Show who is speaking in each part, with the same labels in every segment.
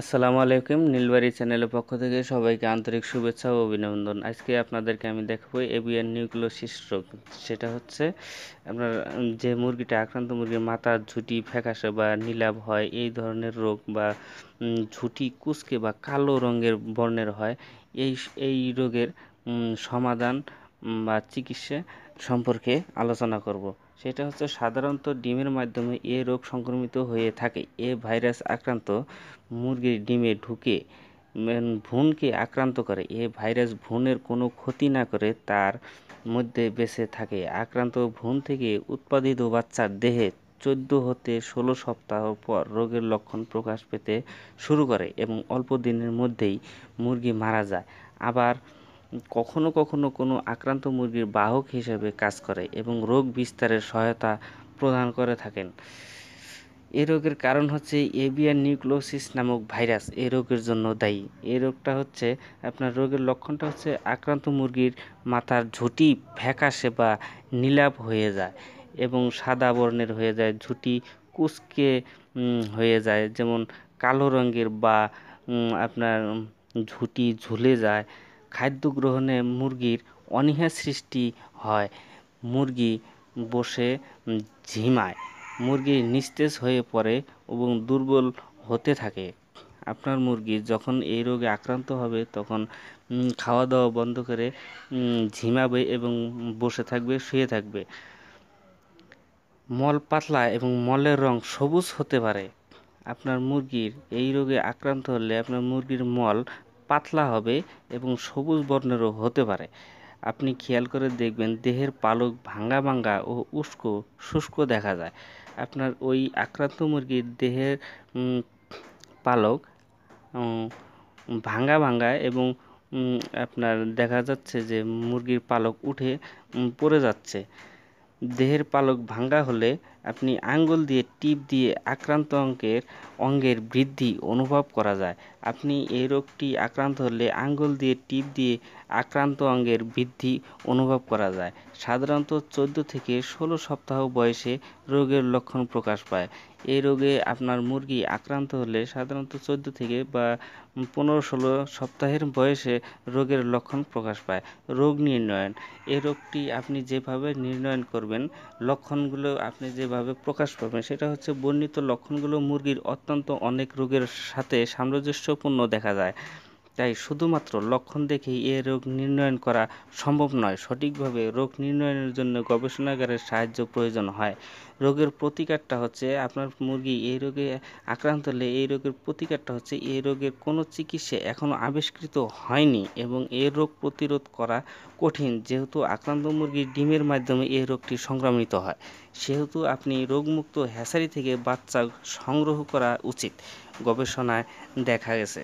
Speaker 1: আসসালামু আলাইকুম নীলবাড়ি চ্যানেলের পক্ষ থেকে সবাইকে আন্তরিক শুভেচ্ছা ও অভিনন্দন আজকে আপনাদেরকে আমি দেখাবো এভিয়ান নিউক্লোসিস রোগ সেটা হচ্ছে আপনার যে মুরগিটা আক্রান্ত মুরগির মাথার ঝুঁটি ফ্যাকাশে বা নীলাভ হয় এই ধরনের রোগ বা ঝুঁটি কুচকে বা কালো রঙের বর্ণের হয় এই এই রোগের সমাধান বা চিকিৎসা সম্পর্কে আলোচনা করব সেটা হচ্ছে সাধারণত ডিমের মাধ্যমে এ রোগ সংক্রমিত হয়ে থাকে এ ভাইরাস আক্রান্ত মুরগির ডিমে ঢুকে ভ্রূণকে আক্রান্ত করে এ ভাইরাস ভ্রূণের কোনো ক্ষতি না করে তার মধ্যে বেঁচে থাকে আক্রান্ত ভ্রূণ থেকে উৎপাদিত বাচ্চার দেহে চোদ্দ হতে ষোলো সপ্তাহ পর রোগের লক্ষণ প্রকাশ পেতে শুরু করে এবং অল্প দিনের মধ্যেই মুরগি মারা যায় আবার কখনো কখনো কোনো আক্রান্ত মুরগির বাহক হিসেবে কাজ করে এবং রোগ বিস্তারের সহায়তা প্রদান করে থাকেন এ রোগের কারণ হচ্ছে এভিয়ান নিউক্লোসিস নামক ভাইরাস এ রোগের জন্য দায়ী এ রোগটা হচ্ছে আপনার রোগের লক্ষণটা হচ্ছে আক্রান্ত মুরগির মাথার ঝুঁটি ফ্যাকাশে বা নীলাপ হয়ে যায় এবং সাদা বর্ণের হয়ে যায় ঝুঁটি কুচকে হয়ে যায় যেমন কালো রঙের বা আপনার ঝুঁটি ঝুলে যায় খাদ্য গ্রহণে মুরগির অনীহা সৃষ্টি হয় মুরগি বসে ঝিমায় মুরগি নিস্তেজ হয়ে পড়ে এবং দুর্বল হতে থাকে আপনার মুরগি যখন এই রোগে আক্রান্ত হবে তখন খাওয়া দাওয়া বন্ধ করে ঝিমাবে এবং বসে থাকবে শুয়ে থাকবে মল পাতলা এবং মলের রং সবুজ হতে পারে আপনার মুরগির এই রোগে আক্রান্ত হলে আপনার মুরগির মল পাতলা হবে এবং সবুজ বর্ণেরও হতে পারে আপনি খেয়াল করে দেখবেন দেহের পালক ভাঙ্গা ভাঙ্গা ও উস্কো শুষ্ক দেখা যায় আপনার ওই আক্রান্ত মুরগির দেহের পালক ভাঙ্গা ভাঙ্গা এবং আপনার দেখা যাচ্ছে যে মুরগির পালক উঠে পড়ে যাচ্ছে দেহের পালক ভাঙ্গা হলে আপনি আঙ্গুল দিয়ে টিপ দিয়ে আক্রান্ত অঙ্কের অঙ্গের বৃদ্ধি অনুভব করা যায় আপনি এই রোগটি আক্রান্ত হলে আঙ্গুল দিয়ে টিপ দিয়ে আক্রান্ত অঙ্গের বৃদ্ধি অনুভব করা যায় সাধারণত চোদ্দো থেকে ষোলো সপ্তাহ বয়সে রোগের লক্ষণ প্রকাশ পায় এই রোগে আপনার মুরগি আক্রান্ত হলে সাধারণত চোদ্দো থেকে বা পনেরো ষোলো সপ্তাহের বয়সে রোগের লক্ষণ প্রকাশ পায় রোগ নির্ণয়ন এই রোগটি আপনি যেভাবে নির্ণয়ন করবেন লক্ষণগুলো আপনি যেভাবে ভাবে প্রকাশ পাবে সেটা হচ্ছে বর্ণিত লক্ষণগুলো মুরগির অত্যন্ত অনেক রোগের সাথে সামঞ্জস্যপূর্ণ দেখা যায় তাই শুধুমাত্র লক্ষণ দেখেই এ রোগ নির্ণয়ন করা সম্ভব নয় সঠিকভাবে রোগ নির্ণয়ের জন্য গবেষণাগারের সাহায্য প্রয়োজন হয় রোগের প্রতিকারটা হচ্ছে আপনার মুরগি এই রোগে আক্রান্ত হলে এই রোগের প্রতিকারটা হচ্ছে এই রোগের কোনো চিকিৎসা এখনও আবিষ্কৃত হয়নি এবং এ রোগ প্রতিরোধ করা কঠিন যেহেতু আক্রান্ত মুরগির ডিমের মাধ্যমে এই রোগটি সংক্রামিত হয় সেহেতু আপনি রোগমুক্ত হ্যাচারি থেকে বাচ্চা সংগ্রহ করা উচিত গবেষণায় দেখা গেছে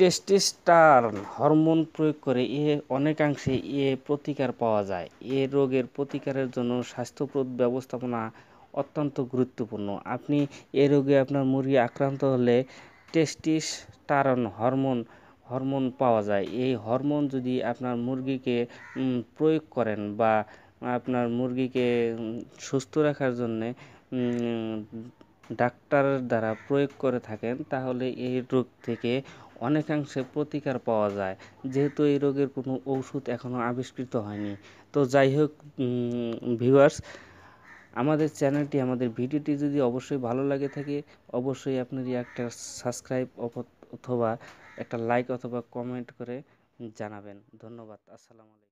Speaker 1: টেস্টেস্টার হরমোন প্রয়োগ করে এ অনেকাংশে এ প্রতিকার পাওয়া যায় এ রোগের প্রতিকারের জন্য স্বাস্থ্যপ্রদ ব্যবস্থাপনা অত্যন্ত গুরুত্বপূর্ণ আপনি এ রোগে আপনার মুরগি আক্রান্ত হলে টেস্টিস্টারন হরমোন হরমোন পাওয়া যায় এই হরমোন যদি আপনার মুরগিকে প্রয়োগ করেন বা আপনার মুরগিকে সুস্থ রাখার জন্যে ডাক্তারের দ্বারা প্রয়োগ করে থাকেন তাহলে এই রোগ থেকে অনেকাংশে প্রতিকার পাওয়া যায় যেহেতু এই রোগের কোনো ঔষধ এখনও আবিষ্কৃত হয়নি তো যাই হোক ভিউয়ার্স আমাদের চ্যানেলটি আমাদের ভিডিওটি যদি অবশ্যই ভালো লাগে থাকে অবশ্যই আপনারই একটা সাবস্ক্রাইব অথবা একটা লাইক অথবা কমেন্ট করে জানাবেন ধন্যবাদ আসসালামু আলাইকুম